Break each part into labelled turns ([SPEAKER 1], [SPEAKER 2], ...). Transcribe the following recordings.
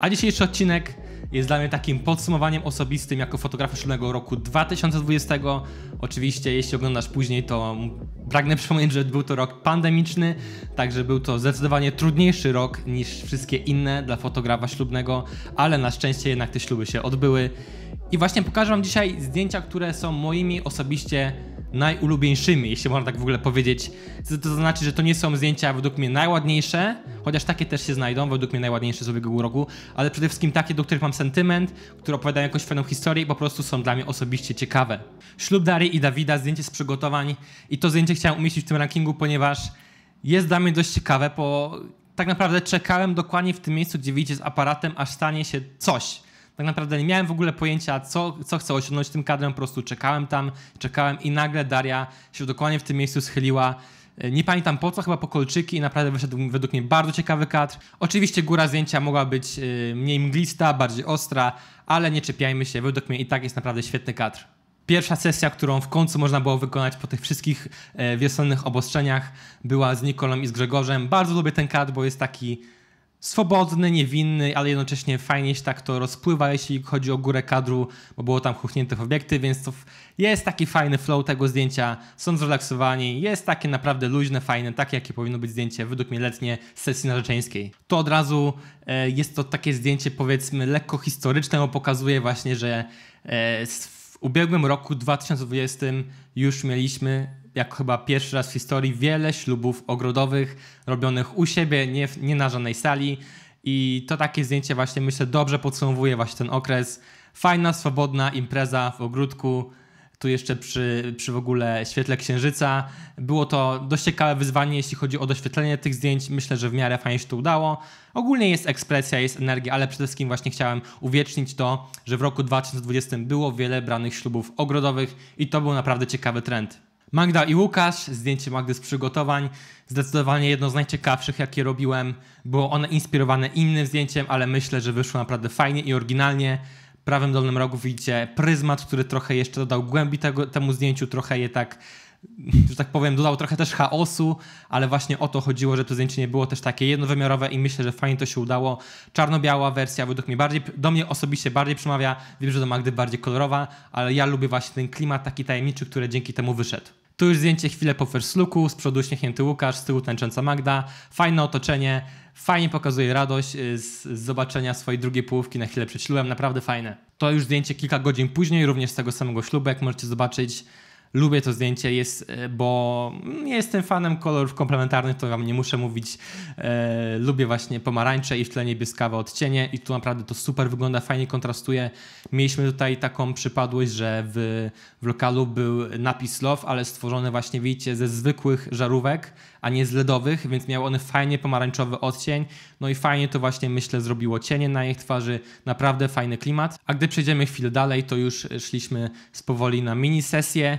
[SPEAKER 1] A dzisiejszy odcinek jest dla mnie takim podsumowaniem osobistym jako fotografa ślubnego roku 2020. Oczywiście, jeśli oglądasz później, to pragnę przypomnieć, że był to rok pandemiczny, także był to zdecydowanie trudniejszy rok niż wszystkie inne dla fotografa ślubnego, ale na szczęście jednak te śluby się odbyły. I właśnie pokażę Wam dzisiaj zdjęcia, które są moimi osobiście najulubieńszymi, jeśli można tak w ogóle powiedzieć. To znaczy, że to nie są zdjęcia według mnie najładniejsze, chociaż takie też się znajdą, według mnie najładniejsze z ubiegłego roku, ale przede wszystkim takie, do których mam sentyment, które opowiadają jakąś fajną historię i po prostu są dla mnie osobiście ciekawe. Ślub Dary i Dawida, zdjęcie z przygotowań i to zdjęcie chciałem umieścić w tym rankingu, ponieważ jest dla mnie dość ciekawe, bo tak naprawdę czekałem dokładnie w tym miejscu, gdzie widzicie z aparatem, aż stanie się coś tak naprawdę nie miałem w ogóle pojęcia, co, co chcę osiągnąć tym kadrem, po prostu czekałem tam, czekałem i nagle Daria się dokładnie w tym miejscu schyliła. E, nie pamiętam po co, chyba po kolczyki i naprawdę wyszedł według mnie bardzo ciekawy kadr. Oczywiście góra zdjęcia mogła być e, mniej mglista, bardziej ostra, ale nie czepiajmy się, według mnie i tak jest naprawdę świetny kadr pierwsza sesja, którą w końcu można było wykonać po tych wszystkich e, wiosennych obostrzeniach, była z Nikolą i z Grzegorzem. Bardzo lubię ten kadr, bo jest taki swobodny, niewinny, ale jednocześnie fajnie się tak to rozpływa, jeśli chodzi o górę kadru, bo było tam chuchniętych obiekty, więc to jest taki fajny flow tego zdjęcia, są zrelaksowani, jest takie naprawdę luźne, fajne, takie jakie powinno być zdjęcie według mnie letnie z sesji narzeczeńskiej. To od razu e, jest to takie zdjęcie powiedzmy lekko historyczne, bo pokazuje właśnie, że e, w ubiegłym roku 2020 już mieliśmy jak chyba pierwszy raz w historii, wiele ślubów ogrodowych robionych u siebie, nie, nie na żadnej sali. I to takie zdjęcie właśnie myślę dobrze podsumowuje właśnie ten okres. Fajna, swobodna impreza w ogródku, tu jeszcze przy, przy w ogóle świetle księżyca. Było to dość ciekawe wyzwanie, jeśli chodzi o doświetlenie tych zdjęć. Myślę, że w miarę fajnie się to udało. Ogólnie jest ekspresja, jest energia, ale przede wszystkim właśnie chciałem uwiecznić to, że w roku 2020 było wiele branych ślubów ogrodowych i to był naprawdę ciekawy trend. Magda i Łukasz, zdjęcie Magdy z przygotowań, zdecydowanie jedno z najciekawszych, jakie robiłem. Było one inspirowane innym zdjęciem, ale myślę, że wyszło naprawdę fajnie i oryginalnie. W prawym dolnym rogu widzicie pryzmat, który trochę jeszcze dodał głębi tego, temu zdjęciu, trochę je tak że tak powiem, dodał trochę też chaosu, ale właśnie o to chodziło, że to zdjęcie nie było też takie jednowymiarowe i myślę, że fajnie to się udało. Czarno-biała wersja według mnie bardziej, do mnie osobiście bardziej przemawia, wiem, że do Magdy bardziej kolorowa, ale ja lubię właśnie ten klimat taki tajemniczy, który dzięki temu wyszedł. Tu już zdjęcie chwilę po first looku, z przodu uśmiechnięty Łukasz, z tyłu tańcząca Magda, fajne otoczenie, fajnie pokazuje radość y, z, z, zobaczenia swojej drugiej połówki na chwilę przed ślubem, naprawdę fajne. To już zdjęcie kilka godzin później, również z tego samego ślubu, jak możecie zobaczyć, Lubię to zdjęcie, jest, e, bo jestem fanem kolorów komplementarnych, to wam nie muszę mówić. E, lubię właśnie pomarańcze i w tle niebieskawe odcienie i tu naprawdę to super wygląda, fajnie kontrastuje. Mieliśmy tutaj taką przypadłość, że w, w lokalu był napis Love, ale stworzony właśnie, widzicie, ze zwykłych żarówek, a nie z LEDowych, więc miały one fajnie pomarańczowy odcień. No i fajnie to właśnie myślę zrobiło cienie na ich twarzy, naprawdę fajny klimat. A gdy przejdziemy chwilę dalej, to już szliśmy z powoli na mini sesję.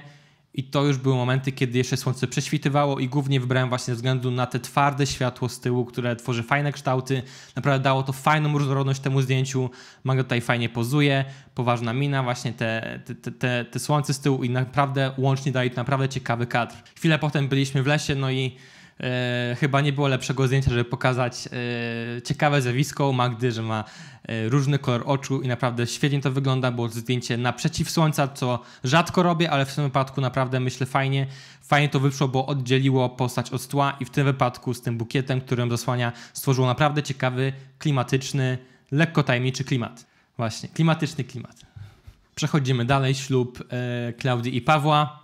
[SPEAKER 1] I to już były momenty, kiedy jeszcze słońce prześwitywało i głównie wybrałem właśnie ze względu na te twarde światło z tyłu, które tworzy fajne kształty. Naprawdę dało to fajną różnorodność temu zdjęciu. Maga tutaj fajnie pozuje, poważna mina, właśnie te, te, te, te słońce z tyłu i naprawdę łącznie daje to naprawdę ciekawy kadr. Chwilę potem byliśmy w lesie, no i E, chyba nie było lepszego zdjęcia, żeby pokazać e, ciekawe zjawisko Magdy, że ma e, różny kolor oczu i naprawdę świetnie to wygląda. Było zdjęcie naprzeciw słońca, co rzadko robię, ale w tym wypadku naprawdę myślę fajnie. Fajnie to wyszło, bo oddzieliło postać od tła i w tym wypadku z tym bukietem, którym zasłania, stworzyło naprawdę ciekawy, klimatyczny, lekko tajemniczy klimat. Właśnie, klimatyczny klimat. Przechodzimy dalej. Ślub e, Klaudii i Pawła.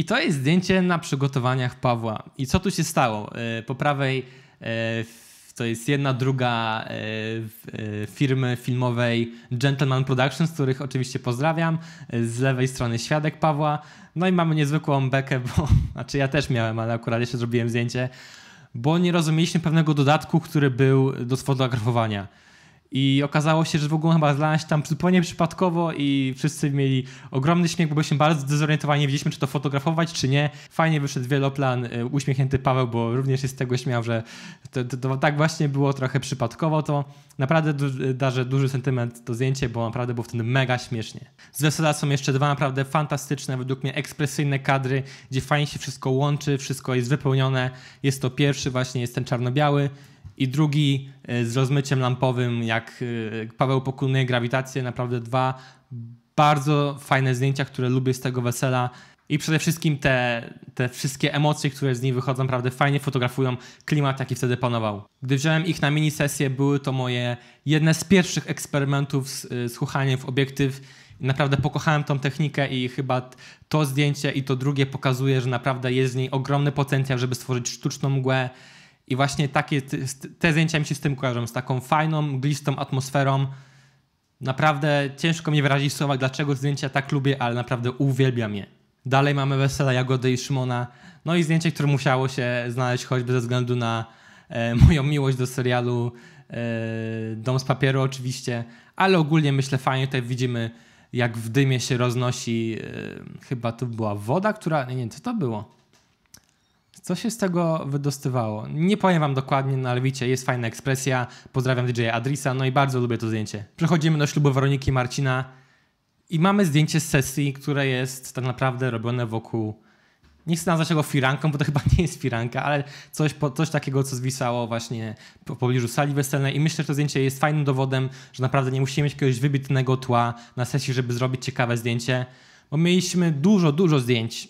[SPEAKER 1] I to jest zdjęcie na przygotowaniach Pawła. I co tu się stało? E, po prawej e, to jest jedna druga e, firmy filmowej Gentleman Productions, których oczywiście pozdrawiam. Z lewej strony świadek Pawła. No i mamy niezwykłą bekę, bo znaczy ja też miałem, ale akurat jeszcze zrobiłem zdjęcie, bo nie rozumieliśmy pewnego dodatku, który był do sfotografowania i okazało się, że w ogóle chyba znalazł tam zupełnie przypadkowo i wszyscy mieli ogromny śmiech, bo byliśmy bardzo zdezorientowani, wiedzieliśmy czy to fotografować, czy nie. Fajnie wyszedł wieloplan, e, uśmiechnięty Paweł, bo również jest z tego śmiał, że to, to, to tak właśnie było trochę przypadkowo. To naprawdę du e, darzę duży sentyment to zdjęcie, bo naprawdę było wtedy mega śmiesznie. Z wesela są jeszcze dwa naprawdę fantastyczne, według mnie ekspresyjne kadry, gdzie fajnie się wszystko łączy, wszystko jest wypełnione. Jest to pierwszy właśnie, jest ten czarno-biały, i drugi e, z rozmyciem lampowym, jak e, Paweł Pokulny, Grawitację, naprawdę dwa bardzo fajne zdjęcia, które lubię z tego wesela. I przede wszystkim te, te wszystkie emocje, które z niej wychodzą, naprawdę fajnie fotografują klimat, jaki wtedy panował. Gdy wziąłem ich na mini sesję, były to moje jedne z pierwszych eksperymentów e, z, słuchaniem w obiektyw. Naprawdę pokochałem tą technikę i chyba to zdjęcie i to drugie pokazuje, że naprawdę jest z niej ogromny potencjał, żeby stworzyć sztuczną mgłę, i właśnie takie, te zdjęcia mi się z tym kojarzą, z taką fajną, mglistą atmosferą. Naprawdę ciężko mi wyrazić słowa, dlaczego zdjęcia tak lubię, ale naprawdę uwielbiam je. Dalej mamy Wesela, Jagody i Szymona. No i zdjęcie, które musiało się znaleźć choćby ze względu na e, moją miłość do serialu e, Dom z papieru oczywiście, ale ogólnie myślę fajnie tutaj widzimy jak w dymie się roznosi, e, chyba to była woda, która, nie, nie co to było? Co się z tego wydostywało? Nie powiem wam dokładnie, no ale widzicie, jest fajna ekspresja. Pozdrawiam DJ Adrisa, no i bardzo lubię to zdjęcie. Przechodzimy do ślubu Weroniki Marcina i mamy zdjęcie z sesji, które jest tak naprawdę robione wokół nie chcę nazwać tego firanką, bo to chyba nie jest firanka, ale coś, coś takiego, co zwisało właśnie po pobliżu sali weselnej i myślę, że to zdjęcie jest fajnym dowodem, że naprawdę nie musimy mieć jakiegoś wybitnego tła na sesji, żeby zrobić ciekawe zdjęcie, bo mieliśmy dużo, dużo zdjęć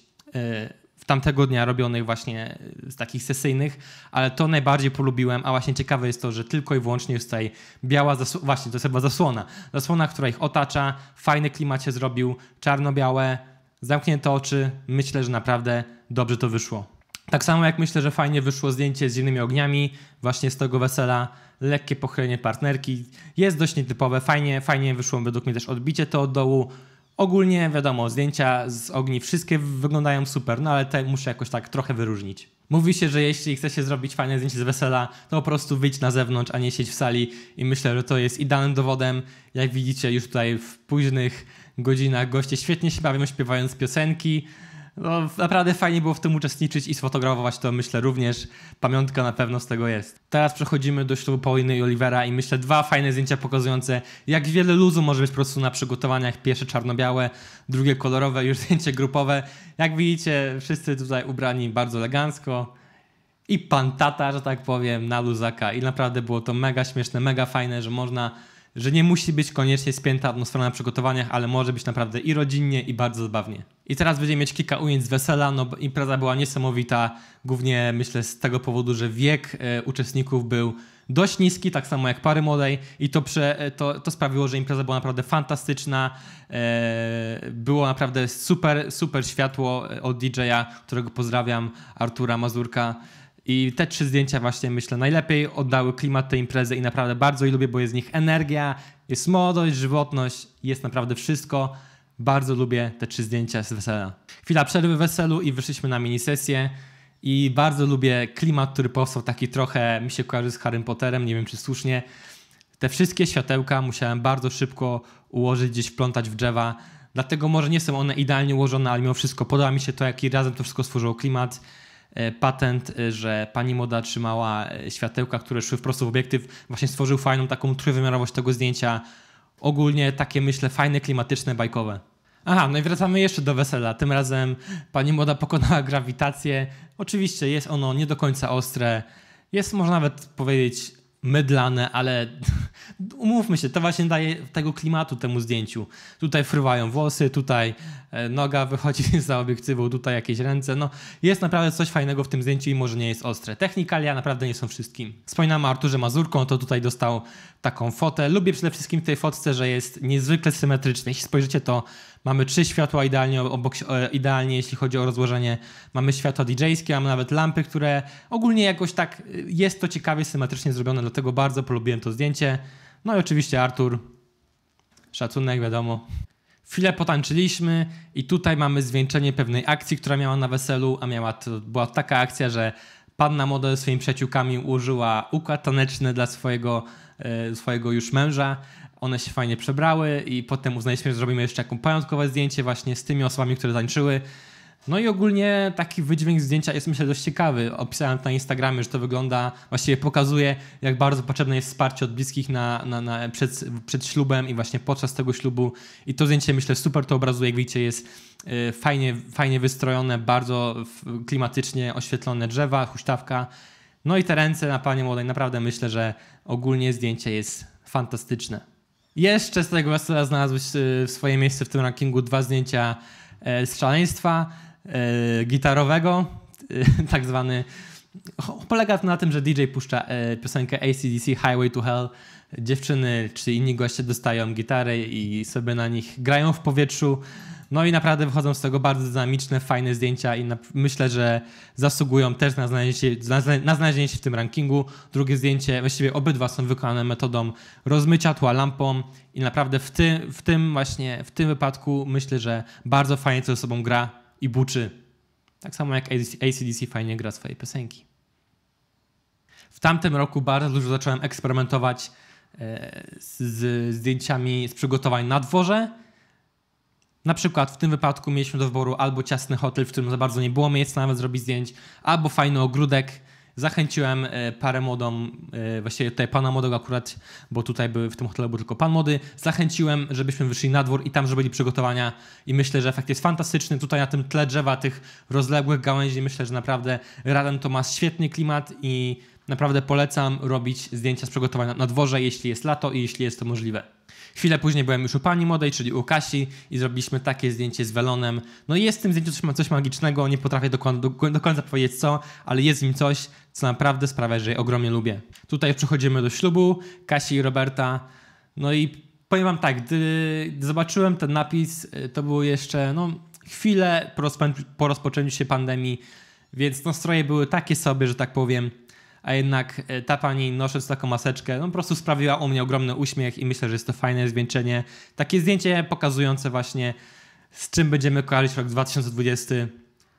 [SPEAKER 1] y, tamtego dnia robionych właśnie z takich sesyjnych, ale to najbardziej polubiłem, a właśnie ciekawe jest to, że tylko i wyłącznie jest tutaj biała, właśnie to jest chyba zasłona, zasłona, która ich otacza, fajny klimat się zrobił, czarno-białe, zamknięte oczy, myślę, że naprawdę dobrze to wyszło. Tak samo jak myślę, że fajnie wyszło zdjęcie z zimnymi ogniami, właśnie z tego wesela, lekkie pochylenie partnerki, jest dość nietypowe, fajnie, fajnie wyszło według mnie też odbicie to od dołu, Ogólnie wiadomo, zdjęcia z ogni wszystkie wyglądają super, no ale te muszę jakoś tak trochę wyróżnić. Mówi się, że jeśli chce się zrobić fajne zdjęcie z wesela, to po prostu wyjdź na zewnątrz, a nie siedź w sali i myślę, że to jest idealnym dowodem. Jak widzicie już tutaj w późnych godzinach goście świetnie się bawią śpiewając piosenki, no, naprawdę fajnie było w tym uczestniczyć i sfotografować to, myślę, również. Pamiątka na pewno z tego jest. Teraz przechodzimy do ślubu Pauliny i Olivera i myślę dwa fajne zdjęcia pokazujące, jak wiele luzu może być po prostu na przygotowaniach. Pierwsze czarno-białe, drugie kolorowe, już zdjęcie grupowe. Jak widzicie, wszyscy tutaj ubrani bardzo elegancko i pan tata, że tak powiem, na luzaka. I naprawdę było to mega śmieszne, mega fajne, że można że nie musi być koniecznie spięta atmosfera na przygotowaniach, ale może być naprawdę i rodzinnie, i bardzo zabawnie. I teraz będziemy mieć kilka ujęć z wesela, no impreza była niesamowita, głównie myślę z tego powodu, że wiek e, uczestników był dość niski, tak samo jak pary młodej i to, prze, e, to, to sprawiło, że impreza była naprawdę fantastyczna, e, było naprawdę super, super światło e, od DJ-a, którego pozdrawiam, Artura Mazurka, i te trzy zdjęcia właśnie myślę najlepiej oddały klimat tej imprezy i naprawdę bardzo je lubię, bo jest z nich energia, jest młodość, żywotność, jest naprawdę wszystko. Bardzo lubię te trzy zdjęcia z wesela. Chwila przerwy weselu i wyszliśmy na minisesję. I bardzo lubię klimat, który powstał taki trochę, mi się kojarzy z Harry Potterem, nie wiem czy słusznie. Te wszystkie światełka musiałem bardzo szybko ułożyć, gdzieś plątać w drzewa. Dlatego może nie są one idealnie ułożone, ale mimo wszystko podoba mi się to, jaki razem to wszystko stworzyło klimat. E, patent, e, że pani moda trzymała e, światełka, które szły wprost w obiektyw, właśnie stworzył fajną taką trójwymiarowość tego zdjęcia. Ogólnie takie, myślę, fajne, klimatyczne, bajkowe. Aha, no i wracamy jeszcze do wesela. Tym razem pani moda pokonała grawitację. Oczywiście jest ono nie do końca ostre. Jest, można nawet powiedzieć, mydlane, ale umówmy się, to właśnie daje tego klimatu temu zdjęciu. Tutaj fruwają włosy, tutaj e, noga wychodzi za obiektywą, tutaj jakieś ręce. No, jest naprawdę coś fajnego w tym zdjęciu i może nie jest ostre. Technikalia naprawdę nie są wszystkim. Wspominałem o Arturze Mazurką, to tutaj dostał taką fotę. Lubię przede wszystkim w tej fotce, że jest niezwykle symetryczny. Jeśli spojrzycie, to mamy trzy światła idealnie, obok, e, idealnie jeśli chodzi o rozłożenie. Mamy światła DJ-skie, mamy nawet lampy, które ogólnie jakoś tak e, jest to ciekawie symetrycznie zrobione, dlatego bardzo polubiłem to zdjęcie. No i oczywiście Artur, szacunek, wiadomo. Chwilę potańczyliśmy i tutaj mamy zwieńczenie pewnej akcji, która miała na weselu, a miała to, była taka akcja, że panna model swoimi przyjaciółkami użyła układ taneczny dla swojego, e, swojego już męża. One się fajnie przebrały i potem uznaliśmy, że zrobimy jeszcze jaką pamiątkowe zdjęcie właśnie z tymi osobami, które tańczyły. No i ogólnie taki wydźwięk zdjęcia jest myślę dość ciekawy. Opisałem to na Instagramie, że to wygląda, właściwie pokazuje jak bardzo potrzebne jest wsparcie od bliskich na, na, na przed, przed ślubem i właśnie podczas tego ślubu. I to zdjęcie myślę super to obrazuje, jak widzicie jest y, fajnie, fajnie wystrojone, bardzo klimatycznie oświetlone drzewa, huśtawka. No i te ręce na panie młodej, naprawdę myślę, że ogólnie zdjęcie jest fantastyczne. Jeszcze z tego wesela znalazłeś y, swoje miejsce w tym rankingu dwa zdjęcia e, z szaleństwa. E, gitarowego, e, tak zwany. Polega to na tym, że DJ puszcza e, piosenkę ACDC Highway to Hell. Dziewczyny czy inni goście dostają gitary i sobie na nich grają w powietrzu. No i naprawdę wychodzą z tego bardzo dynamiczne, fajne zdjęcia i myślę, że zasługują też na znalezienie, na znalezienie, się, w tym rankingu. Drugie zdjęcie, właściwie obydwa są wykonane metodą rozmycia tła lampą i naprawdę w, w tym właśnie, w tym wypadku myślę, że bardzo fajnie co ze sobą gra i buczy. Tak samo jak ACDC fajnie gra swoje piosenki. W tamtym roku bardzo dużo zacząłem eksperymentować e, z zdjęciami z przygotowań na dworze. Na przykład w tym wypadku mieliśmy do wyboru albo ciasny hotel, w którym za bardzo nie było miejsca nawet zrobić zdjęć, albo fajny ogródek, zachęciłem e, parę modą, e, właściwie tutaj pana młodego akurat, bo tutaj był, w tym hotelu był tylko pan młody, zachęciłem, żebyśmy wyszli na dwór i tam, żeby przygotowania i myślę, że efekt jest fantastyczny. Tutaj na tym tle drzewa, tych rozległych gałęzi, myślę, że naprawdę Radem to ma świetny klimat i Naprawdę polecam robić zdjęcia z przygotowania na dworze, jeśli jest lato i jeśli jest to możliwe. Chwilę później byłem już u pani młodej, czyli u Kasi i zrobiliśmy takie zdjęcie z welonem. No i jest w tym zdjęciu coś, coś magicznego, nie potrafię do, do, do końca powiedzieć co, ale jest w nim coś, co naprawdę sprawia, że je ogromnie lubię. Tutaj przechodzimy do ślubu Kasi i Roberta. No i powiem wam tak, gdy zobaczyłem ten napis, e, to było jeszcze no, chwilę po, po rozpoczęciu się pandemii, więc nastroje były takie sobie, że tak powiem a jednak e, ta pani nosząc taką maseczkę, no po prostu sprawiła u mnie ogromny uśmiech i myślę, że jest to fajne zwieńczenie. Takie zdjęcie pokazujące właśnie z czym będziemy kojarzyć rok 2020.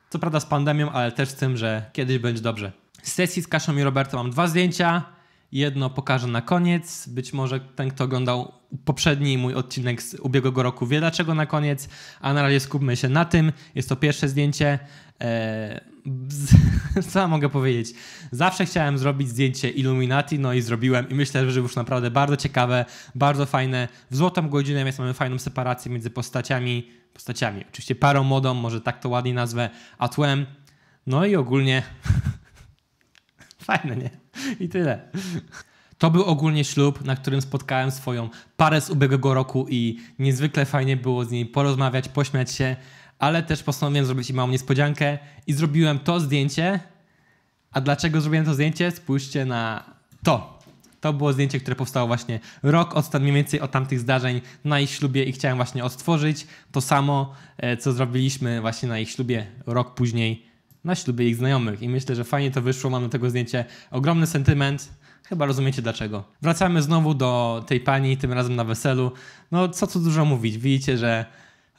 [SPEAKER 1] Co prawda z pandemią, ale też z tym, że kiedyś będzie dobrze. Z sesji z Kaszą i Robertem mam dwa zdjęcia. Jedno pokażę na koniec. Być może ten, kto oglądał poprzedni mój odcinek z ubiegłego roku wie dlaczego na koniec, a na razie skupmy się na tym. Jest to pierwsze zdjęcie. E, co mogę powiedzieć? Zawsze chciałem zrobić zdjęcie Illuminati, no i zrobiłem i myślę, że już naprawdę bardzo ciekawe, bardzo fajne. W złotą godzinę więc mamy fajną separację między postaciami, postaciami, oczywiście parą modą, może tak to ładnie nazwę, a tłem. No i ogólnie fajne, nie? I tyle. To był ogólnie ślub, na którym spotkałem swoją parę z ubiegłego roku i niezwykle fajnie było z niej porozmawiać, pośmiać się, ale też postanowiłem zrobić im małą niespodziankę i zrobiłem to zdjęcie. A dlaczego zrobiłem to zdjęcie? Spójrzcie na to. To było zdjęcie, które powstało właśnie rok od mniej więcej od tamtych zdarzeń na ich ślubie i chciałem właśnie odtworzyć to samo, e, co zrobiliśmy właśnie na ich ślubie rok później na ślubie ich znajomych. I myślę, że fajnie to wyszło, mam do tego zdjęcie ogromny sentyment, Chyba rozumiecie dlaczego. Wracamy znowu do tej pani, tym razem na weselu. No co tu dużo mówić, widzicie, że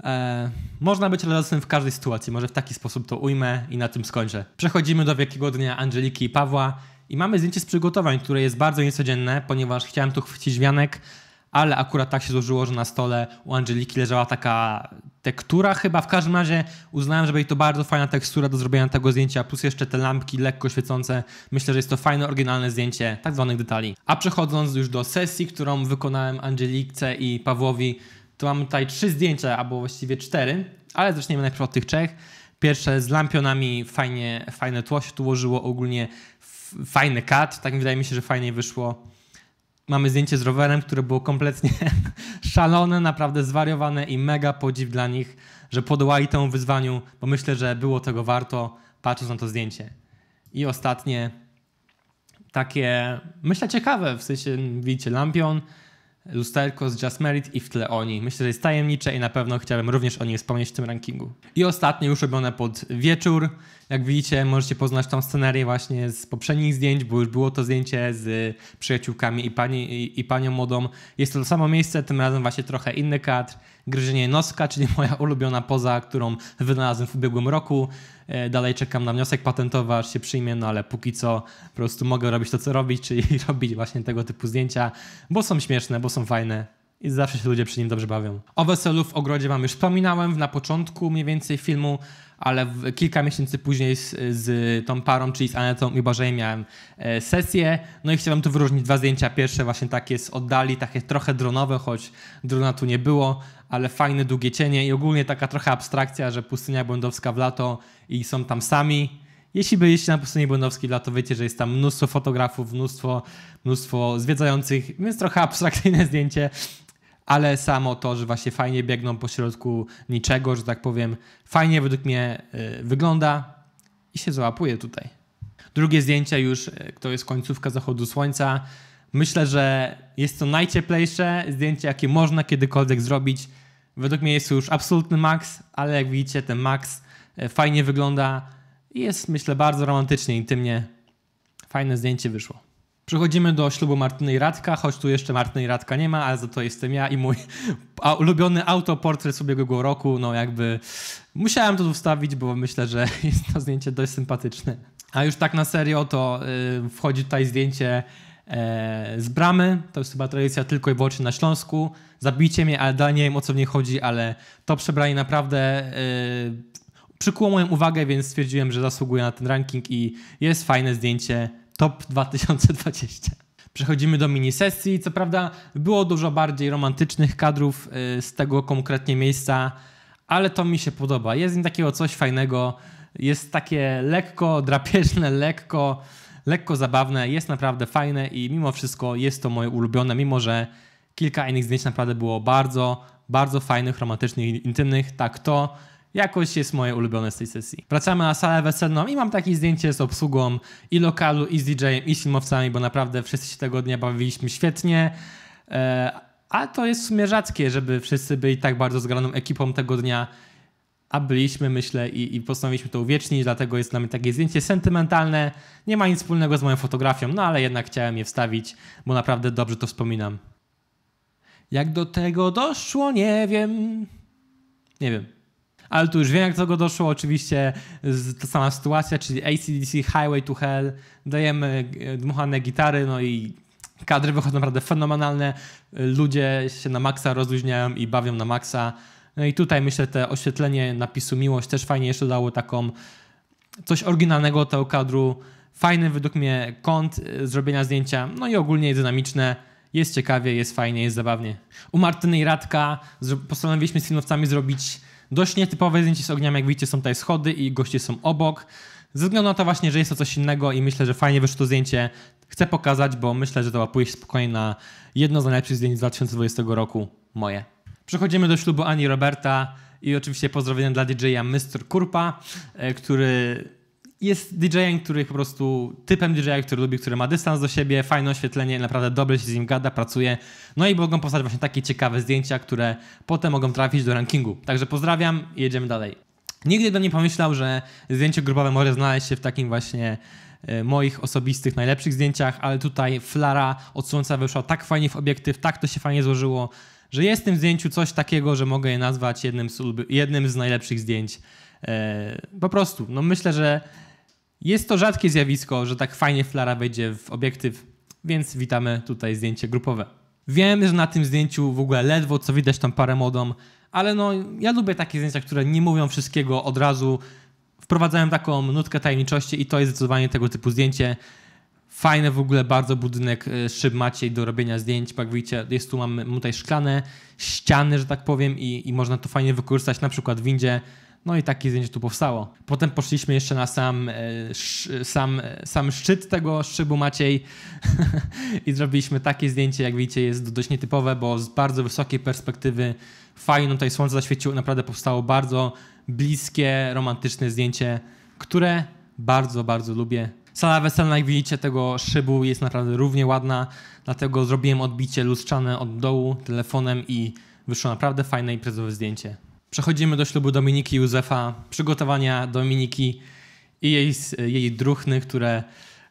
[SPEAKER 1] e, można być radosnym w każdej sytuacji. Może w taki sposób to ujmę i na tym skończę. Przechodzimy do Wielkiego Dnia Angeliki i Pawła. I mamy zdjęcie z przygotowań, które jest bardzo niecodzienne, ponieważ chciałem tu chwycić wianek, ale akurat tak się złożyło, że na stole u Angeliki leżała taka tektura chyba. W każdym razie uznałem, że będzie to bardzo fajna tekstura do zrobienia tego zdjęcia, plus jeszcze te lampki lekko świecące. Myślę, że jest to fajne, oryginalne zdjęcie tak zwanych detali. A przechodząc już do sesji, którą wykonałem Angelikce i Pawłowi, to mamy tutaj trzy zdjęcia, albo właściwie cztery, ale zaczniemy najpierw od tych trzech. Pierwsze z lampionami, fajnie, fajne tło się tu ułożyło, ogólnie fajny kat, tak mi wydaje mi się, że fajnie wyszło mamy zdjęcie z rowerem, które było kompletnie szalone, naprawdę zwariowane i mega podziw dla nich, że podołali temu wyzwaniu, bo myślę, że było tego warto, patrząc na to zdjęcie. I ostatnie, takie, myślę, ciekawe, w sensie, widzicie, lampion, lusterko z Just Merit i w tle oni. Myślę, że jest tajemnicze i na pewno chciałbym również o niej wspomnieć w tym rankingu. I ostatnie już robione pod wieczór. Jak widzicie, możecie poznać tą scenerię właśnie z poprzednich zdjęć, bo już było to zdjęcie z przyjaciółkami i, pani, i, i panią młodą. Jest to to samo miejsce, tym razem właśnie trochę inny kadr. Gryzienie Noska, czyli moja ulubiona poza, którą wynalazłem w ubiegłym roku. E, dalej czekam na wniosek patentowy, aż się przyjmie, no ale póki co po prostu mogę robić to, co robić, czyli robić właśnie tego typu zdjęcia, bo są śmieszne, bo są fajne, i zawsze się ludzie przy nim dobrze bawią. O weselu w ogrodzie wam już wspominałem na początku mniej więcej filmu, ale kilka miesięcy później z, z tą parą, czyli z Anetą i Barzejem miałem e, sesję. No i chciałem tu wyróżnić dwa zdjęcia. Pierwsze właśnie takie z oddali, takie trochę dronowe, choć drona tu nie było, ale fajne długie cienie i ogólnie taka trochę abstrakcja, że pustynia błędowska w lato i są tam sami. Jeśli byliście na pustyni błędowskiej w lato, wiecie, że jest tam mnóstwo fotografów, mnóstwo, mnóstwo zwiedzających, więc trochę abstrakcyjne zdjęcie, ale samo to, że właśnie fajnie biegną po środku niczego, że tak powiem, fajnie według mnie y, wygląda i się załapuje tutaj. Drugie zdjęcie już, y, to jest końcówka zachodu słońca. Myślę, że jest to najcieplejsze zdjęcie, jakie można kiedykolwiek zrobić Według mnie jest to już absolutny max, ale jak widzicie, ten max e, fajnie wygląda i jest, myślę, bardzo romantycznie, nie Fajne zdjęcie wyszło. Przechodzimy do ślubu Martyny i Radka, choć tu jeszcze Martyny i Radka nie ma, ale za to jestem ja i mój ulubiony autoportret z ubiegłego roku. No jakby musiałem to tu wstawić, bo myślę, że jest to zdjęcie dość sympatyczne. A już tak na serio to y, wchodzi tutaj zdjęcie E, z bramy. To jest chyba tradycja tylko i wyłącznie na Śląsku. Zabicie mnie, ale dalej nie wiem o co w niej chodzi, ale to przebranie naprawdę yy, przykuło moją uwagę, więc stwierdziłem, że zasługuje na ten ranking i jest fajne zdjęcie Top 2020. Przechodzimy do mini sesji. Co prawda było dużo bardziej romantycznych kadrów yy, z tego konkretnie miejsca, ale to mi się podoba. Jest im takiego coś fajnego. Jest takie lekko drapieżne, lekko lekko zabawne, jest naprawdę fajne i mimo wszystko jest to moje ulubione, mimo że kilka innych zdjęć naprawdę było bardzo, bardzo fajnych, romantycznych, intymnych, tak to jakoś jest moje ulubione z tej sesji. Wracamy na salę weselną i mam takie zdjęcie z obsługą i lokalu, i z DJ-em, i z filmowcami, bo naprawdę wszyscy się tego dnia bawiliśmy świetnie. E, a to jest w sumie rzadkie, żeby wszyscy byli tak bardzo zgraną ekipą tego dnia a byliśmy, myślę, i, i postanowiliśmy to uwiecznić, dlatego jest dla mnie takie zdjęcie sentymentalne. Nie ma nic wspólnego z moją fotografią, no ale jednak chciałem je wstawić, bo naprawdę dobrze to wspominam. Jak do tego doszło, nie wiem. Nie wiem. Ale tu już wiem, jak do tego doszło. Oczywiście ta sama sytuacja, czyli ACDC Highway to Hell. Dajemy e, dmuchane gitary, no i kadry wychodzą naprawdę fenomenalne. Ludzie się na maksa rozluźniają i bawią na maksa. No i tutaj myślę, te oświetlenie napisu Miłość też fajnie jeszcze dało taką coś oryginalnego tego kadru. Fajny według mnie kąt e, zrobienia zdjęcia, no i ogólnie dynamiczne. Jest ciekawie, jest fajnie, jest zabawnie. U Martyny i Radka postanowiliśmy z filmowcami zrobić dość nietypowe zdjęcie z ogniem. Jak widzicie, są tutaj schody i goście są obok. Ze względu na to właśnie, że jest to coś innego i myślę, że fajnie wyszło to zdjęcie, chcę pokazać, bo myślę, że to ma pójść spokojnie na jedno z najlepszych zdjęć z 2020 roku. Moje. Przechodzimy do ślubu Ani Roberta i oczywiście pozdrowienia dla DJ-a Mr. Kurpa, e, który jest DJ-em, który po prostu typem DJ-a, który lubi, który ma dystans do siebie, fajne oświetlenie, naprawdę dobrze się z nim gada, pracuje. No i mogą powstać właśnie takie ciekawe zdjęcia, które potem mogą trafić do rankingu. Także pozdrawiam i jedziemy dalej. Nigdy bym nie pomyślał, że zdjęcie grupowe może znaleźć się w takim właśnie e, moich osobistych najlepszych zdjęciach, ale tutaj flara od słońca wyszła tak fajnie w obiektyw, tak to się fajnie złożyło że jest w tym zdjęciu coś takiego, że mogę je nazwać jednym z, jednym z najlepszych zdjęć. E, po prostu, no myślę, że jest to rzadkie zjawisko, że tak fajnie flara wejdzie w obiektyw, więc witamy tutaj zdjęcie grupowe. Wiem, że na tym zdjęciu w ogóle ledwo co widać tam parę modą, ale no ja lubię takie zdjęcia, które nie mówią wszystkiego od razu, wprowadzają taką nutkę tajemniczości i to jest zdecydowanie tego typu zdjęcie. Fajny w ogóle bardzo budynek, e, szyb Maciej do robienia zdjęć, jak widzicie, jest tu, mamy tutaj szklane ściany, że tak powiem i, i można to fajnie wykorzystać na przykład w windzie, no i takie zdjęcie tu powstało. Potem poszliśmy jeszcze na sam, e, e, sam, sam szczyt tego szybu Maciej i zrobiliśmy takie zdjęcie, jak widzicie, jest dość nietypowe, bo z bardzo wysokiej perspektywy fajno tutaj słońce zaświeciło, naprawdę powstało bardzo bliskie, romantyczne zdjęcie, które bardzo, bardzo lubię. Sala weselna, jak widzicie, tego szybu jest naprawdę równie ładna, dlatego zrobiłem odbicie lustrzane od dołu telefonem i wyszło naprawdę fajne i prezowe zdjęcie. Przechodzimy do ślubu Dominiki Józefa, przygotowania Dominiki i jej, jej druchny, które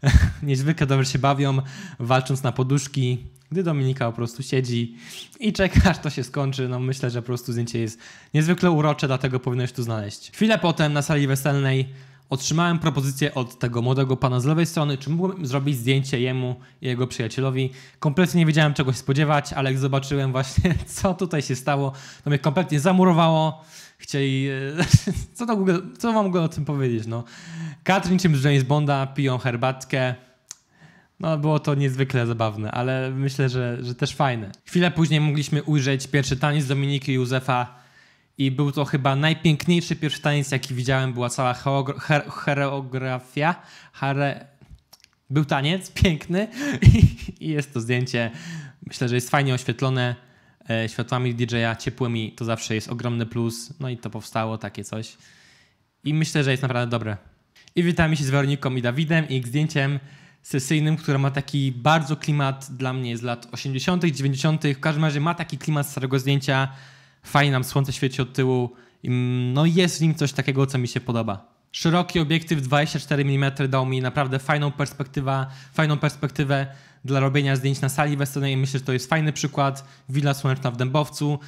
[SPEAKER 1] niezwykle dobrze się bawią, walcząc na poduszki, gdy Dominika po prostu siedzi i czeka, aż to się skończy. No myślę, że po prostu zdjęcie jest niezwykle urocze, dlatego powinno się tu znaleźć. Chwilę potem na sali weselnej Otrzymałem propozycję od tego młodego pana z lewej strony, czy mógłbym zrobić zdjęcie jemu i jego przyjacielowi. Kompletnie nie wiedziałem czego się spodziewać, ale jak zobaczyłem właśnie, co tutaj się stało, to mnie kompletnie zamurowało. Chcieli... E, co, to Google, co mam o tym powiedzieć, no? Katrin czym z James Bonda, piją herbatkę. No, było to niezwykle zabawne, ale myślę, że, że też fajne. Chwilę później mogliśmy ujrzeć pierwszy taniec Dominiki Józefa i był to chyba najpiękniejszy pierwszy taniec, jaki widziałem. Była cała choreografia. Chore... Był taniec piękny i jest to zdjęcie. Myślę, że jest fajnie oświetlone e, światłami DJ-a ciepłymi. To zawsze jest ogromny plus. No i to powstało takie coś. I myślę, że jest naprawdę dobre. I witamy się z Weroniką i Dawidem i ich zdjęciem sesyjnym, które ma taki bardzo klimat dla mnie z lat 80., 90. W każdym razie ma taki klimat starego zdjęcia fajnie nam słońce świeci od tyłu. Mm, no jest w nim coś takiego, co mi się podoba. Szeroki obiektyw 24 mm dał mi naprawdę fajną perspektywę, fajną perspektywę dla robienia zdjęć na sali weselnej. Myślę, że to jest fajny przykład. Willa słoneczna w Dębowcu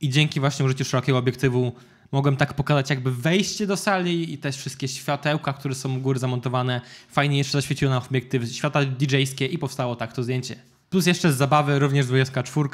[SPEAKER 1] i dzięki właśnie użyciu szerokiego obiektywu mogłem tak pokazać jakby wejście do sali i też wszystkie światełka, które są u góry zamontowane. Fajnie jeszcze zaświeciło nam obiektyw świata DJ-skie i powstało tak to zdjęcie. Plus jeszcze z zabawy również 24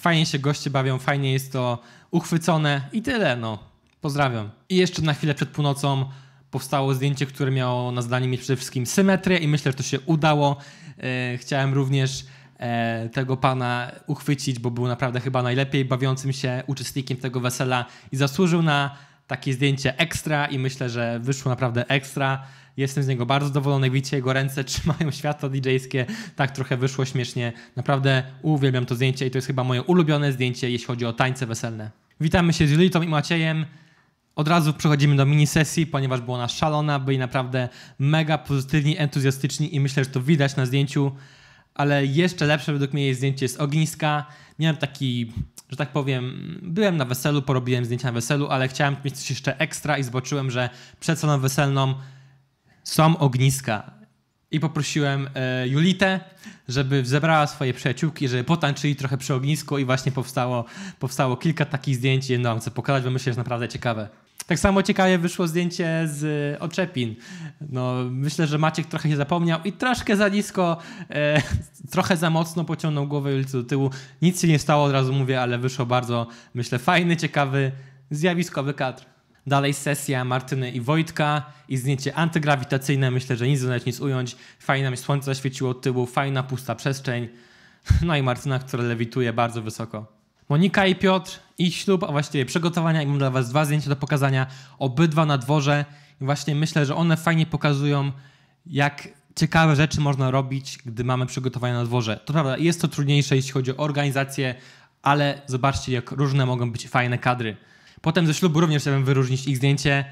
[SPEAKER 1] Fajnie się goście bawią, fajnie jest to uchwycone i tyle, no. Pozdrawiam. I jeszcze na chwilę przed północą powstało zdjęcie, które miało na zdaniu mieć przede wszystkim symetrię i myślę, że to się udało. E, chciałem również e, tego pana uchwycić, bo był naprawdę chyba najlepiej bawiącym się uczestnikiem tego wesela i zasłużył na takie zdjęcie ekstra i myślę, że wyszło naprawdę ekstra. Jestem z niego bardzo zadowolony. widzicie, jego ręce trzymają światło DJ-skie. Tak trochę wyszło śmiesznie. Naprawdę uwielbiam to zdjęcie i to jest chyba moje ulubione zdjęcie, jeśli chodzi o tańce weselne. Witamy się z Julitą i Maciejem. Od razu przechodzimy do mini sesji, ponieważ była ona szalona, byli naprawdę mega pozytywni, entuzjastyczni i myślę, że to widać na zdjęciu. Ale jeszcze lepsze według mnie jest zdjęcie z ogniska. Miałem taki że tak powiem, byłem na weselu, porobiłem zdjęcia na weselu, ale chciałem mieć coś jeszcze ekstra i zobaczyłem, że przed saloną weselną są ogniska. I poprosiłem e, Julitę, żeby zebrała swoje przyjaciółki, żeby potańczyli trochę przy ognisku i właśnie powstało, powstało kilka takich zdjęć. Jedno wam chcę pokazać, bo myślę, że jest naprawdę ciekawe. Tak samo ciekawie wyszło zdjęcie z e, oczepin. No, myślę, że Maciek trochę się zapomniał i troszkę za nisko, e, trochę za mocno pociągnął głowę ulicy do tyłu. Nic się nie stało, od razu mówię, ale wyszło bardzo, myślę, fajny, ciekawy, zjawiskowy kadr. Dalej sesja Martyny i Wojtka i zdjęcie antygrawitacyjne. Myślę, że nic dodać, nic ująć. Fajne mi słońce zaświeciło od tyłu, fajna pusta przestrzeń. No i Martyna, która lewituje bardzo wysoko. Monika i Piotr, ich ślub, a właściwie przygotowania i mam dla was dwa zdjęcia do pokazania, obydwa na dworze. I właśnie myślę, że one fajnie pokazują, jak ciekawe rzeczy można robić, gdy mamy przygotowania na dworze. To prawda, jest to trudniejsze, jeśli chodzi o organizację, ale zobaczcie, jak różne mogą być fajne kadry. Potem ze ślubu również chciałbym wyróżnić ich zdjęcie,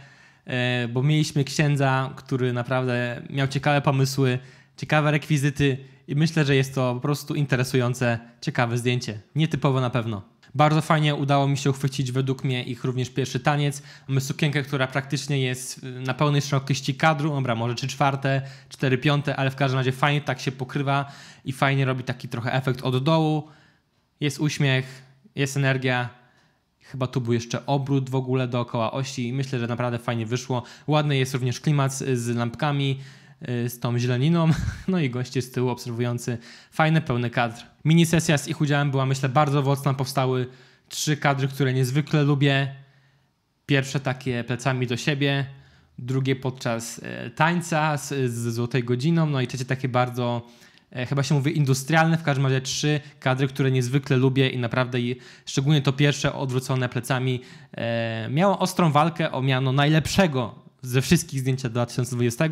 [SPEAKER 1] e, bo mieliśmy księdza, który naprawdę miał ciekawe pomysły, ciekawe rekwizyty i myślę, że jest to po prostu interesujące, ciekawe zdjęcie. Nietypowo na pewno. Bardzo fajnie udało mi się uchwycić według mnie ich również pierwszy taniec. Mamy sukienkę, która praktycznie jest y, na pełnej szerokości kadru, dobra, może 3 czwarte, 4 piąte, ale w każdym razie fajnie tak się pokrywa i fajnie robi taki trochę efekt od dołu. Jest uśmiech, jest energia, Chyba tu był jeszcze obrót w ogóle dookoła osi i myślę, że naprawdę fajnie wyszło. Ładny jest również klimat z lampkami. Y, z tą zieleniną, no i goście z tyłu obserwujący. Fajny, pełny kadr. Mini sesja z ich udziałem była, myślę, bardzo owocna. Powstały trzy kadry, które niezwykle lubię. Pierwsze takie plecami do siebie, drugie podczas e, tańca z, z złotej godziną, no i trzecie takie bardzo e, chyba się mówi industrialne, w każdym razie trzy kadry, które niezwykle lubię i naprawdę szczególnie to pierwsze odwrócone plecami e, miało ostrą walkę o miano najlepszego ze wszystkich zdjęcia 2020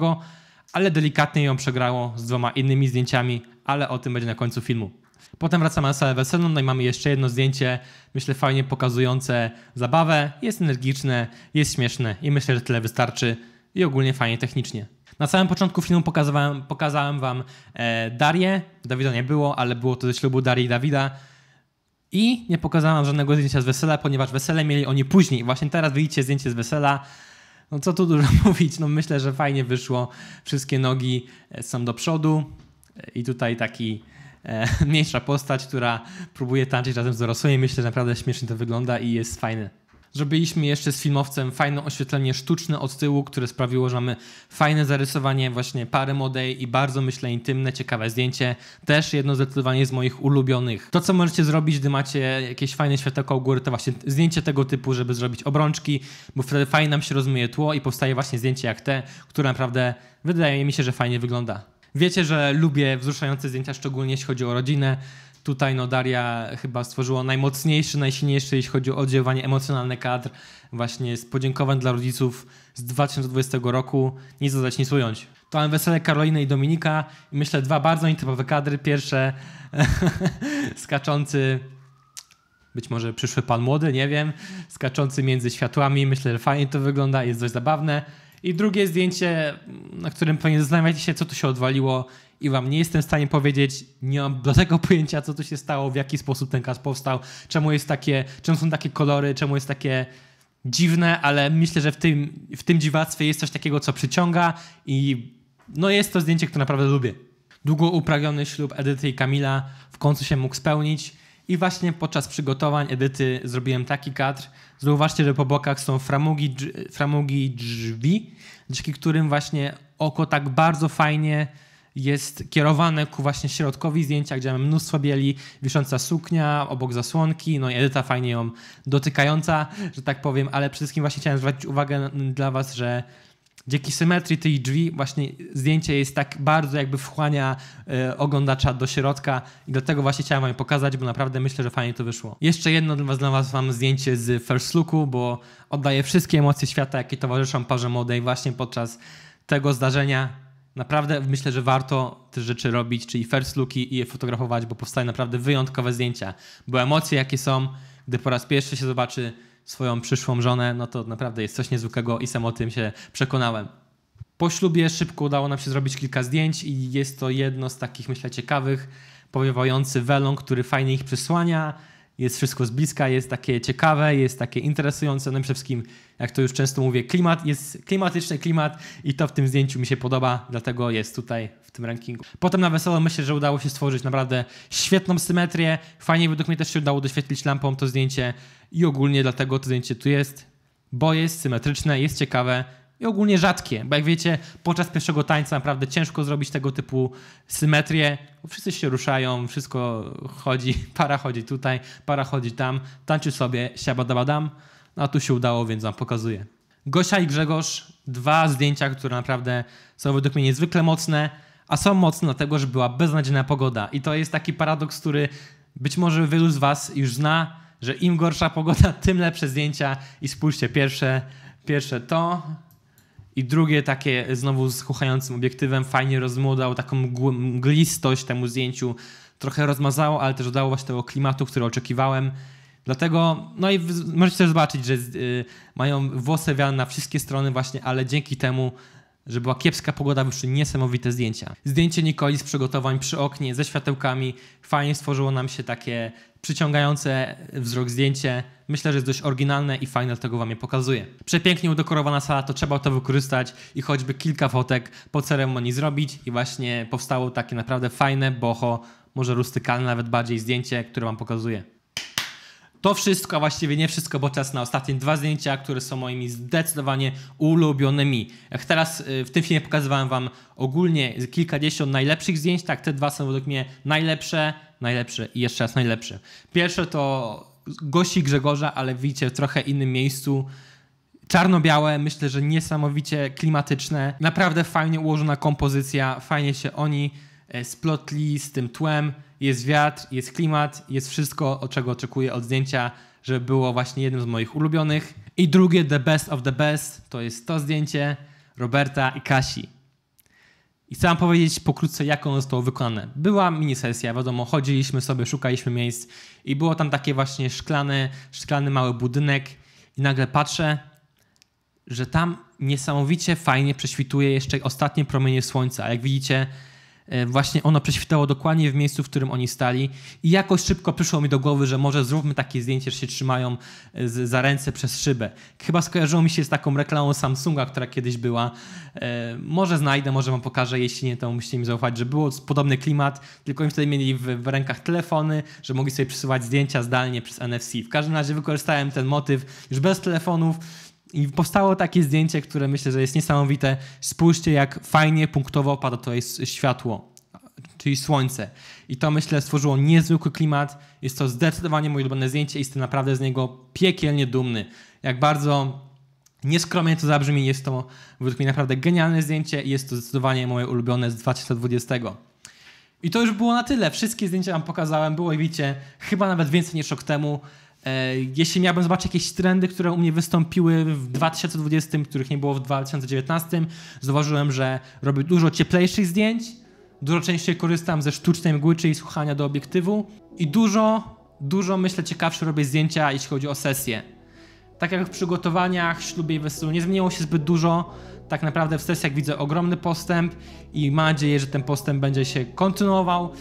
[SPEAKER 1] ale delikatnie ją przegrało z dwoma innymi zdjęciami, ale o tym będzie na końcu filmu. Potem wracamy na salę weselną no i mamy jeszcze jedno zdjęcie, myślę fajnie pokazujące zabawę, jest energiczne, jest śmieszne i myślę, że tyle wystarczy i ogólnie fajnie technicznie. Na samym początku filmu pokazałem, pokazałem wam e, Darię, Dawida nie było, ale było to ze ślubu Darii i Dawida i nie pokazałem żadnego zdjęcia z wesela, ponieważ wesele mieli oni później. Właśnie teraz widzicie zdjęcie z wesela, no co tu dużo mówić, no myślę, że fajnie wyszło. Wszystkie nogi e, są do przodu e, i tutaj taki e, mniejsza postać, która próbuje tańczyć razem z dorosłymi. Myślę, że naprawdę śmiesznie to wygląda i jest fajne. Zrobiliśmy jeszcze z filmowcem fajne oświetlenie sztuczne od tyłu, które sprawiło, że mamy fajne zarysowanie właśnie pary modej i bardzo myślę intymne, ciekawe zdjęcie. Też jedno zdecydowanie z moich ulubionych. To co możecie zrobić, gdy macie jakieś fajne światełko u góry, to właśnie zdjęcie tego typu, żeby zrobić obrączki, bo wtedy fajnie nam się rozmyje tło i powstaje właśnie zdjęcie jak te, które naprawdę wydaje mi się, że fajnie wygląda. Wiecie, że lubię wzruszające zdjęcia, szczególnie jeśli chodzi o rodzinę tutaj no Daria chyba stworzyła najmocniejszy, najsilniejszy, jeśli chodzi o oddziaływanie emocjonalne kadr właśnie z podziękowań dla rodziców z 2020 roku, nic dodać, nic ująć. To mam wesele Karoliny i Dominika i myślę dwa bardzo nietypowe kadry. Pierwsze skaczący być może przyszły pan młody, nie wiem, skaczący między światłami. Myślę, że fajnie to wygląda, jest dość zabawne. I drugie zdjęcie, na którym pewnie zastanawiacie się, co tu się odwaliło i wam nie jestem w stanie powiedzieć, nie mam do tego pojęcia, co tu się stało, w jaki sposób ten kas powstał, czemu jest takie, czemu są takie kolory, czemu jest takie dziwne, ale myślę, że w tym, w tym dziwactwie jest coś takiego, co przyciąga i no jest to zdjęcie, które naprawdę lubię. Długo upragniony ślub Edyty i Kamila w końcu się mógł spełnić i właśnie podczas przygotowań edyty zrobiłem taki kadr. Zauważcie, że po bokach są framugi, dż, framugi drzwi, dzięki którym właśnie oko tak bardzo fajnie jest kierowane ku właśnie środkowi zdjęcia, gdzie mamy mnóstwo bieli, wisząca suknia, obok zasłonki, no i edyta fajnie ją dotykająca, że tak powiem, ale przede wszystkim właśnie chciałem zwrócić uwagę dla was, że dzięki symetrii tej drzwi właśnie zdjęcie jest tak bardzo jakby wchłania y, oglądacza do środka i dlatego właśnie chciałem wam pokazać, bo naprawdę myślę, że fajnie to wyszło. Jeszcze jedno dla was, dla was mam zdjęcie z First Looku, bo oddaje wszystkie emocje świata, jakie towarzyszą parze młodej właśnie podczas tego zdarzenia. Naprawdę myślę, że warto te rzeczy robić, czyli first looki i je fotografować, bo powstają naprawdę wyjątkowe zdjęcia. Bo emocje jakie są, gdy po raz pierwszy się zobaczy swoją przyszłą żonę, no to naprawdę jest coś niezwykłego i sam o tym się przekonałem. Po ślubie szybko udało nam się zrobić kilka zdjęć i jest to jedno z takich, myślę, ciekawych, powiewający welon, który fajnie ich przysłania jest wszystko z bliska, jest takie ciekawe, jest takie interesujące. No przede wszystkim, jak to już często mówię, klimat jest klimatyczny klimat i to w tym zdjęciu mi się podoba, dlatego jest tutaj w tym rankingu. Potem na wesoło myślę, że udało się stworzyć naprawdę świetną symetrię. Fajnie według mnie też się udało doświetlić lampą to zdjęcie i ogólnie dlatego to zdjęcie tu jest, bo jest symetryczne, jest ciekawe, i ogólnie rzadkie, bo jak wiecie, podczas pierwszego tańca naprawdę ciężko zrobić tego typu symetrię, bo wszyscy się ruszają, wszystko chodzi, para chodzi tutaj, para chodzi tam, tańczy sobie, siabadabadam, no a tu się udało, więc wam pokazuję. Gosia i Grzegorz, dwa zdjęcia, które naprawdę są według mnie niezwykle mocne, a są mocne dlatego, że była beznadziejna pogoda i to jest taki paradoks, który być może wielu z was już zna, że im gorsza pogoda, tym lepsze zdjęcia i spójrzcie, pierwsze, pierwsze to, i drugie takie, znowu z chuchającym obiektywem, fajnie rozmudał taką mglistość temu zdjęciu. Trochę rozmazało, ale też dało właśnie tego klimatu, który oczekiwałem. Dlatego, no i możecie też zobaczyć, że y, mają włosy wiane na wszystkie strony właśnie, ale dzięki temu, że była kiepska pogoda, wyszły niesamowite zdjęcia. Zdjęcie Nikoli z przygotowań przy oknie, ze światełkami, fajnie stworzyło nam się takie przyciągające wzrok zdjęcie. Myślę, że jest dość oryginalne i fajne, tego wam je pokazuję. Przepięknie udekorowana sala, to trzeba to wykorzystać i choćby kilka fotek po ceremonii zrobić i właśnie powstało takie naprawdę fajne, boho, może rustykalne nawet bardziej zdjęcie, które wam pokazuję. To wszystko, a właściwie nie wszystko, bo czas na ostatnie dwa zdjęcia, które są moimi zdecydowanie ulubionymi. Jak teraz y, w tym filmie pokazywałem wam ogólnie kilkadziesiąt najlepszych zdjęć, tak te dwa są według mnie najlepsze, najlepszy i jeszcze raz najlepszy. Pierwsze to gości Grzegorza, ale widzicie w trochę innym miejscu. Czarno-białe, myślę, że niesamowicie klimatyczne. Naprawdę fajnie ułożona kompozycja, fajnie się oni e, splotli z tym tłem. Jest wiatr, jest klimat, jest wszystko, o czego oczekuję od zdjęcia, że było właśnie jednym z moich ulubionych. I drugie, the best of the best, to jest to zdjęcie Roberta i Kasi. I chcę wam powiedzieć pokrótce, jak ono zostało wykonane. Była minisesja, wiadomo, chodziliśmy sobie, szukaliśmy miejsc i było tam takie właśnie szklane, szklany mały budynek i nagle patrzę, że tam niesamowicie fajnie prześwituje jeszcze ostatnie promienie słońca. Jak widzicie, E, właśnie ono prześwitało dokładnie w miejscu, w którym oni stali i jakoś szybko przyszło mi do głowy, że może zróbmy takie zdjęcie, że się trzymają e, z, za ręce przez szybę. Chyba skojarzyło mi się z taką reklamą Samsunga, która kiedyś była. E, może znajdę, może wam pokażę, jeśli nie, to musicie mi zaufać, że było podobny klimat, tylko oni wtedy mieli w, w rękach telefony, że mogli sobie przesyłać zdjęcia zdalnie przez NFC. W każdym razie wykorzystałem ten motyw już bez telefonów, i powstało takie zdjęcie, które myślę, że jest niesamowite. Spójrzcie, jak fajnie punktowo pada to jest światło, czyli słońce. I to myślę stworzyło niezwykły klimat. Jest to zdecydowanie moje ulubione zdjęcie i jestem naprawdę z niego piekielnie dumny. Jak bardzo nieskromnie to zabrzmi, jest to według mnie naprawdę genialne zdjęcie i jest to zdecydowanie moje ulubione z 2020. I to już było na tyle. Wszystkie zdjęcia Wam pokazałem, było i widzicie, chyba nawet więcej niż rok temu. E, jeśli miałbym zobaczyć jakieś trendy, które u mnie wystąpiły w 2020, których nie było w 2019, zauważyłem, że robię dużo cieplejszych zdjęć, dużo częściej korzystam ze sztucznej mgły, czyli słuchania do obiektywu i dużo, dużo myślę ciekawsze robię zdjęcia, jeśli chodzi o sesję. Tak jak w przygotowaniach, ślubie i weselu nie zmieniło się zbyt dużo, tak naprawdę w sesjach widzę ogromny postęp i mam nadzieję, że ten postęp będzie się kontynuował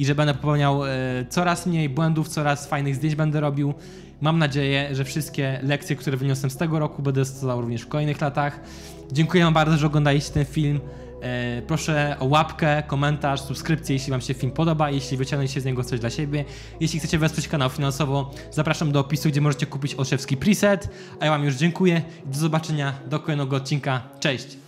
[SPEAKER 1] i że będę popełniał e, coraz mniej błędów, coraz fajnych zdjęć będę robił. Mam nadzieję, że wszystkie lekcje, które wyniosłem z tego roku, będę stosował również w kolejnych latach. Dziękuję Wam bardzo, że oglądaliście ten film. E, proszę o łapkę, komentarz, subskrypcję, jeśli Wam się film podoba, jeśli wyciągnęliście z niego coś dla siebie. Jeśli chcecie wesprzeć kanał finansowo, zapraszam do opisu, gdzie możecie kupić olszewski preset. A ja Wam już dziękuję do zobaczenia do kolejnego odcinka. Cześć!